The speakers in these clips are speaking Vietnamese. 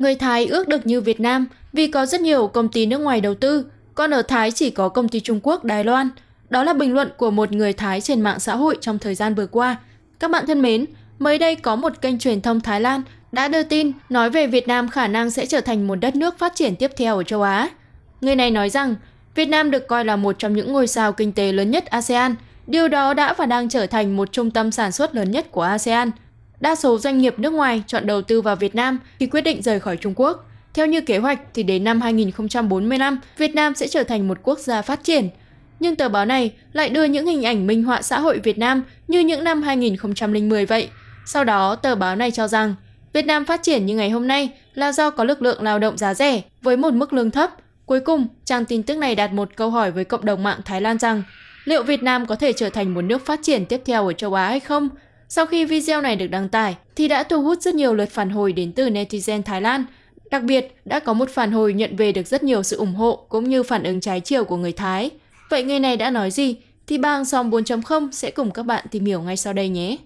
Người Thái ước được như Việt Nam vì có rất nhiều công ty nước ngoài đầu tư, còn ở Thái chỉ có công ty Trung Quốc, Đài Loan. Đó là bình luận của một người Thái trên mạng xã hội trong thời gian vừa qua. Các bạn thân mến, mới đây có một kênh truyền thông Thái Lan đã đưa tin nói về Việt Nam khả năng sẽ trở thành một đất nước phát triển tiếp theo ở châu Á. Người này nói rằng, Việt Nam được coi là một trong những ngôi sao kinh tế lớn nhất ASEAN, điều đó đã và đang trở thành một trung tâm sản xuất lớn nhất của ASEAN – Đa số doanh nghiệp nước ngoài chọn đầu tư vào Việt Nam khi quyết định rời khỏi Trung Quốc. Theo như kế hoạch thì đến năm 2045, Việt Nam sẽ trở thành một quốc gia phát triển. Nhưng tờ báo này lại đưa những hình ảnh minh họa xã hội Việt Nam như những năm 2010 vậy. Sau đó, tờ báo này cho rằng Việt Nam phát triển như ngày hôm nay là do có lực lượng lao động giá rẻ với một mức lương thấp. Cuối cùng, trang tin tức này đặt một câu hỏi với cộng đồng mạng Thái Lan rằng liệu Việt Nam có thể trở thành một nước phát triển tiếp theo ở châu Á hay không? Sau khi video này được đăng tải thì đã thu hút rất nhiều lượt phản hồi đến từ netizen Thái Lan. Đặc biệt, đã có một phản hồi nhận về được rất nhiều sự ủng hộ cũng như phản ứng trái chiều của người Thái. Vậy người này đã nói gì? Thì bang hàng 4.0 sẽ cùng các bạn tìm hiểu ngay sau đây nhé.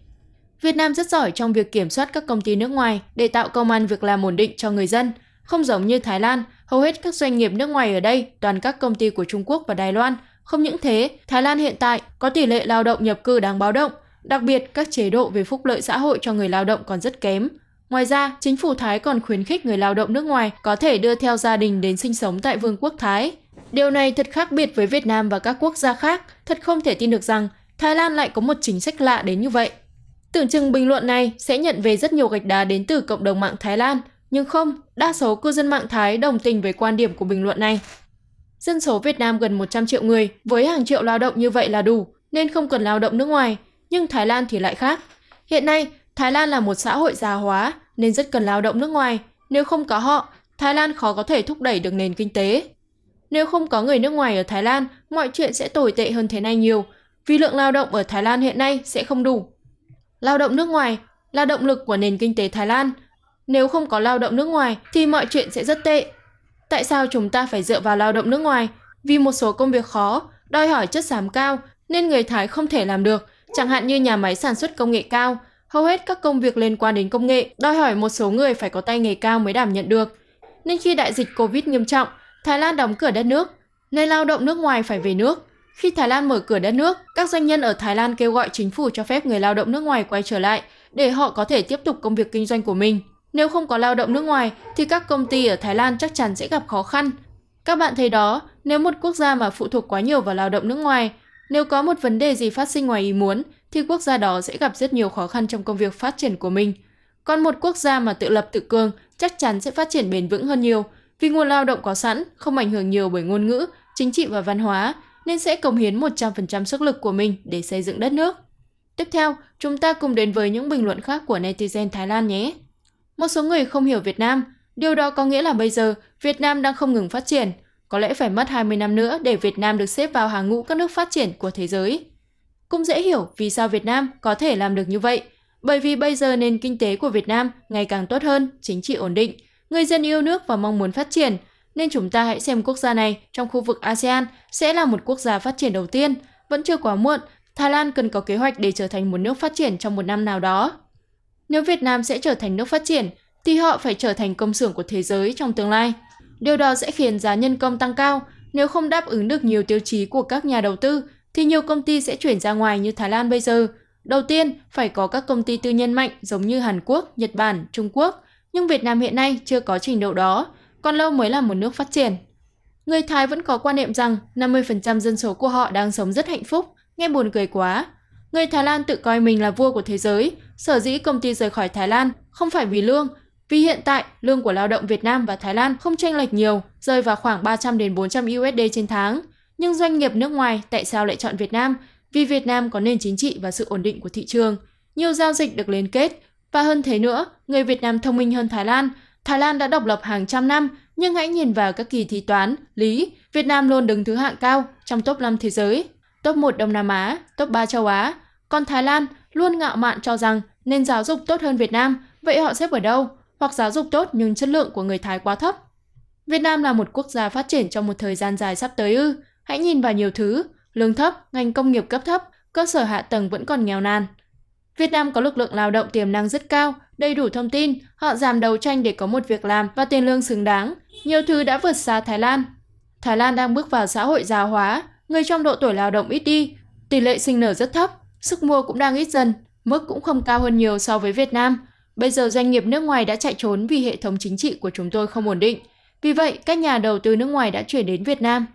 Việt Nam rất giỏi trong việc kiểm soát các công ty nước ngoài để tạo công an việc làm ổn định cho người dân. Không giống như Thái Lan, hầu hết các doanh nghiệp nước ngoài ở đây toàn các công ty của Trung Quốc và Đài Loan. Không những thế, Thái Lan hiện tại có tỷ lệ lao động nhập cư đáng báo động, Đặc biệt, các chế độ về phúc lợi xã hội cho người lao động còn rất kém. Ngoài ra, chính phủ Thái còn khuyến khích người lao động nước ngoài có thể đưa theo gia đình đến sinh sống tại Vương quốc Thái. Điều này thật khác biệt với Việt Nam và các quốc gia khác, thật không thể tin được rằng Thái Lan lại có một chính sách lạ đến như vậy. Tưởng chừng bình luận này sẽ nhận về rất nhiều gạch đá đến từ cộng đồng mạng Thái Lan, nhưng không, đa số cư dân mạng Thái đồng tình với quan điểm của bình luận này. Dân số Việt Nam gần 100 triệu người, với hàng triệu lao động như vậy là đủ, nên không cần lao động nước ngoài, nhưng Thái Lan thì lại khác. Hiện nay, Thái Lan là một xã hội già hóa nên rất cần lao động nước ngoài. Nếu không có họ, Thái Lan khó có thể thúc đẩy được nền kinh tế. Nếu không có người nước ngoài ở Thái Lan, mọi chuyện sẽ tồi tệ hơn thế này nhiều, vì lượng lao động ở Thái Lan hiện nay sẽ không đủ. Lao động nước ngoài là động lực của nền kinh tế Thái Lan. Nếu không có lao động nước ngoài thì mọi chuyện sẽ rất tệ. Tại sao chúng ta phải dựa vào lao động nước ngoài? Vì một số công việc khó, đòi hỏi chất xám cao nên người Thái không thể làm được Chẳng hạn như nhà máy sản xuất công nghệ cao, hầu hết các công việc liên quan đến công nghệ đòi hỏi một số người phải có tay nghề cao mới đảm nhận được. Nên khi đại dịch Covid nghiêm trọng, Thái Lan đóng cửa đất nước, nên lao động nước ngoài phải về nước. Khi Thái Lan mở cửa đất nước, các doanh nhân ở Thái Lan kêu gọi chính phủ cho phép người lao động nước ngoài quay trở lại để họ có thể tiếp tục công việc kinh doanh của mình. Nếu không có lao động nước ngoài thì các công ty ở Thái Lan chắc chắn sẽ gặp khó khăn. Các bạn thấy đó, nếu một quốc gia mà phụ thuộc quá nhiều vào lao động nước ngoài nếu có một vấn đề gì phát sinh ngoài ý muốn, thì quốc gia đó sẽ gặp rất nhiều khó khăn trong công việc phát triển của mình. Còn một quốc gia mà tự lập tự cường chắc chắn sẽ phát triển bền vững hơn nhiều, vì nguồn lao động có sẵn, không ảnh hưởng nhiều bởi ngôn ngữ, chính trị và văn hóa, nên sẽ cống hiến 100% sức lực của mình để xây dựng đất nước. Tiếp theo, chúng ta cùng đến với những bình luận khác của netizen Thái Lan nhé. Một số người không hiểu Việt Nam, điều đó có nghĩa là bây giờ Việt Nam đang không ngừng phát triển – có lẽ phải mất 20 năm nữa để Việt Nam được xếp vào hàng ngũ các nước phát triển của thế giới. Cũng dễ hiểu vì sao Việt Nam có thể làm được như vậy, bởi vì bây giờ nền kinh tế của Việt Nam ngày càng tốt hơn, chính trị ổn định, người dân yêu nước và mong muốn phát triển, nên chúng ta hãy xem quốc gia này trong khu vực ASEAN sẽ là một quốc gia phát triển đầu tiên, vẫn chưa quá muộn, Thái Lan cần có kế hoạch để trở thành một nước phát triển trong một năm nào đó. Nếu Việt Nam sẽ trở thành nước phát triển, thì họ phải trở thành công xưởng của thế giới trong tương lai – Điều đó sẽ khiến giá nhân công tăng cao. Nếu không đáp ứng được nhiều tiêu chí của các nhà đầu tư, thì nhiều công ty sẽ chuyển ra ngoài như Thái Lan bây giờ. Đầu tiên, phải có các công ty tư nhân mạnh giống như Hàn Quốc, Nhật Bản, Trung Quốc. Nhưng Việt Nam hiện nay chưa có trình độ đó, còn lâu mới là một nước phát triển. Người Thái vẫn có quan niệm rằng 50% dân số của họ đang sống rất hạnh phúc, nghe buồn cười quá. Người Thái Lan tự coi mình là vua của thế giới, sở dĩ công ty rời khỏi Thái Lan không phải vì lương vì hiện tại, lương của lao động Việt Nam và Thái Lan không chênh lệch nhiều, rơi vào khoảng 300 đến 400 USD trên tháng. Nhưng doanh nghiệp nước ngoài tại sao lại chọn Việt Nam? Vì Việt Nam có nền chính trị và sự ổn định của thị trường, nhiều giao dịch được liên kết và hơn thế nữa, người Việt Nam thông minh hơn Thái Lan. Thái Lan đã độc lập hàng trăm năm, nhưng hãy nhìn vào các kỳ thi toán, lý, Việt Nam luôn đứng thứ hạng cao trong top 5 thế giới, top 1 Đông Nam Á, top 3 châu Á. Còn Thái Lan luôn ngạo mạn cho rằng nền giáo dục tốt hơn Việt Nam, vậy họ xếp ở đâu? hoặc giáo dục tốt nhưng chất lượng của người Thái quá thấp. Việt Nam là một quốc gia phát triển trong một thời gian dài sắp tới ư, hãy nhìn vào nhiều thứ, lương thấp, ngành công nghiệp cấp thấp, cơ sở hạ tầng vẫn còn nghèo nàn. Việt Nam có lực lượng lao động tiềm năng rất cao, đầy đủ thông tin, họ giảm đấu tranh để có một việc làm và tiền lương xứng đáng. Nhiều thứ đã vượt xa Thái Lan. Thái Lan đang bước vào xã hội già hóa, người trong độ tuổi lao động ít đi, tỷ lệ sinh nở rất thấp, sức mua cũng đang ít dần, mức cũng không cao hơn nhiều so với Việt Nam, Bây giờ doanh nghiệp nước ngoài đã chạy trốn vì hệ thống chính trị của chúng tôi không ổn định. Vì vậy, các nhà đầu tư nước ngoài đã chuyển đến Việt Nam.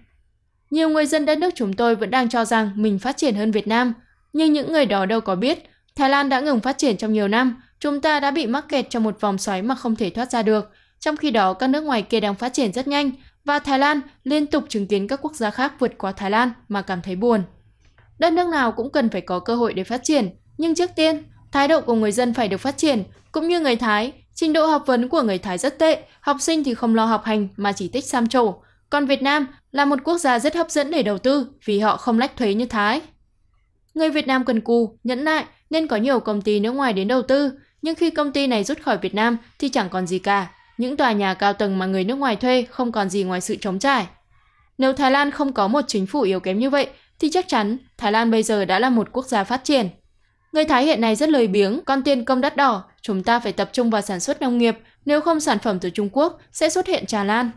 Nhiều người dân đất nước chúng tôi vẫn đang cho rằng mình phát triển hơn Việt Nam, nhưng những người đó đâu có biết, Thái Lan đã ngừng phát triển trong nhiều năm, chúng ta đã bị mắc kẹt trong một vòng xoáy mà không thể thoát ra được. Trong khi đó, các nước ngoài kia đang phát triển rất nhanh và Thái Lan liên tục chứng kiến các quốc gia khác vượt qua Thái Lan mà cảm thấy buồn. Đất nước nào cũng cần phải có cơ hội để phát triển, nhưng trước tiên, Thái độ của người dân phải được phát triển, cũng như người Thái, trình độ học vấn của người Thái rất tệ, học sinh thì không lo học hành mà chỉ thích xăm trổ. Còn Việt Nam là một quốc gia rất hấp dẫn để đầu tư vì họ không lách thuế như Thái. Người Việt Nam cần cù, nhẫn nại nên có nhiều công ty nước ngoài đến đầu tư, nhưng khi công ty này rút khỏi Việt Nam thì chẳng còn gì cả. Những tòa nhà cao tầng mà người nước ngoài thuê không còn gì ngoài sự chống trải. Nếu Thái Lan không có một chính phủ yếu kém như vậy thì chắc chắn Thái Lan bây giờ đã là một quốc gia phát triển. Người Thái hiện nay rất lời biếng, con tiền công đắt đỏ, chúng ta phải tập trung vào sản xuất nông nghiệp, nếu không sản phẩm từ Trung Quốc sẽ xuất hiện trà lan.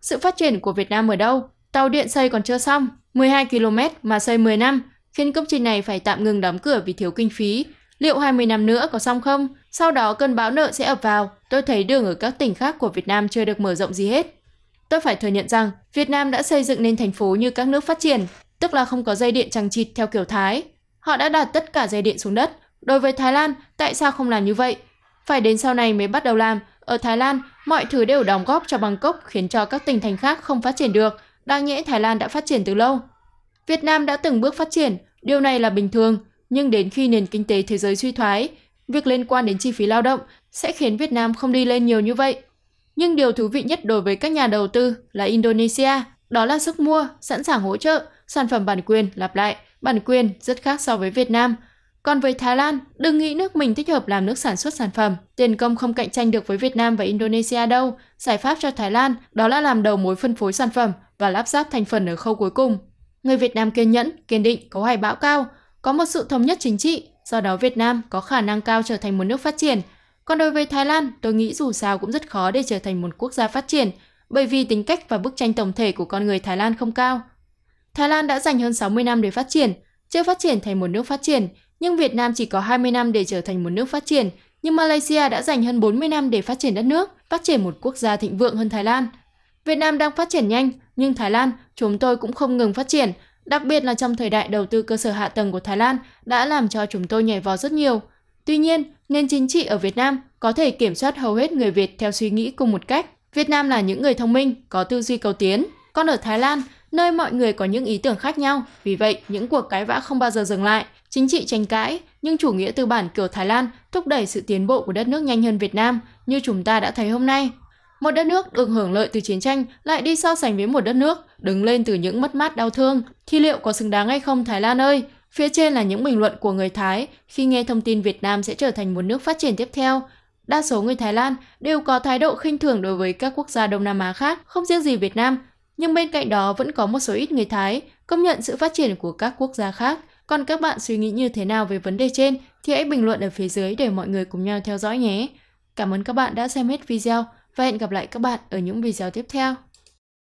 Sự phát triển của Việt Nam ở đâu? Tàu điện xây còn chưa xong, 12 km mà xây 10 năm, khiến công trình này phải tạm ngừng đóng cửa vì thiếu kinh phí. Liệu 20 năm nữa có xong không? Sau đó cơn bão nợ sẽ ập vào. Tôi thấy đường ở các tỉnh khác của Việt Nam chưa được mở rộng gì hết. Tôi phải thừa nhận rằng Việt Nam đã xây dựng nên thành phố như các nước phát triển, tức là không có dây điện chằng chịt theo kiểu Thái, Họ đã đặt tất cả dây điện xuống đất. Đối với Thái Lan, tại sao không làm như vậy? Phải đến sau này mới bắt đầu làm. Ở Thái Lan, mọi thứ đều đóng góp cho Bangkok khiến cho các tỉnh thành khác không phát triển được. Đáng nhẽ Thái Lan đã phát triển từ lâu. Việt Nam đã từng bước phát triển, điều này là bình thường. Nhưng đến khi nền kinh tế thế giới suy thoái, việc liên quan đến chi phí lao động sẽ khiến Việt Nam không đi lên nhiều như vậy. Nhưng điều thú vị nhất đối với các nhà đầu tư là Indonesia, đó là sức mua, sẵn sàng hỗ trợ, Sản phẩm bản quyền, lặp lại, bản quyền rất khác so với Việt Nam. Còn với Thái Lan, đừng nghĩ nước mình thích hợp làm nước sản xuất sản phẩm, tiền công không cạnh tranh được với Việt Nam và Indonesia đâu. Giải pháp cho Thái Lan đó là làm đầu mối phân phối sản phẩm và lắp ráp thành phần ở khâu cuối cùng. Người Việt Nam kiên nhẫn, kiên định, có hoài bão cao, có một sự thống nhất chính trị, do đó Việt Nam có khả năng cao trở thành một nước phát triển. Còn đối với Thái Lan, tôi nghĩ dù sao cũng rất khó để trở thành một quốc gia phát triển, bởi vì tính cách và bức tranh tổng thể của con người Thái Lan không cao. Thái Lan đã dành hơn 60 năm để phát triển, chưa phát triển thành một nước phát triển, nhưng Việt Nam chỉ có 20 năm để trở thành một nước phát triển, nhưng Malaysia đã dành hơn 40 năm để phát triển đất nước, phát triển một quốc gia thịnh vượng hơn Thái Lan. Việt Nam đang phát triển nhanh, nhưng Thái Lan, chúng tôi cũng không ngừng phát triển, đặc biệt là trong thời đại đầu tư cơ sở hạ tầng của Thái Lan đã làm cho chúng tôi nhảy vò rất nhiều. Tuy nhiên, nền chính trị ở Việt Nam có thể kiểm soát hầu hết người Việt theo suy nghĩ cùng một cách. Việt Nam là những người thông minh, có tư duy cầu tiến. Còn ở Thái Lan, nơi mọi người có những ý tưởng khác nhau, vì vậy những cuộc cãi vã không bao giờ dừng lại. Chính trị tranh cãi, nhưng chủ nghĩa tư bản kiểu Thái Lan thúc đẩy sự tiến bộ của đất nước nhanh hơn Việt Nam, như chúng ta đã thấy hôm nay. Một đất nước được hưởng lợi từ chiến tranh lại đi so sánh với một đất nước đứng lên từ những mất mát đau thương, thì liệu có xứng đáng hay không Thái Lan ơi? Phía trên là những bình luận của người Thái khi nghe thông tin Việt Nam sẽ trở thành một nước phát triển tiếp theo. Đa số người Thái Lan đều có thái độ khinh thường đối với các quốc gia Đông Nam Á khác, không riêng gì Việt Nam, nhưng bên cạnh đó vẫn có một số ít người Thái công nhận sự phát triển của các quốc gia khác. Còn các bạn suy nghĩ như thế nào về vấn đề trên thì hãy bình luận ở phía dưới để mọi người cùng nhau theo dõi nhé. Cảm ơn các bạn đã xem hết video và hẹn gặp lại các bạn ở những video tiếp theo.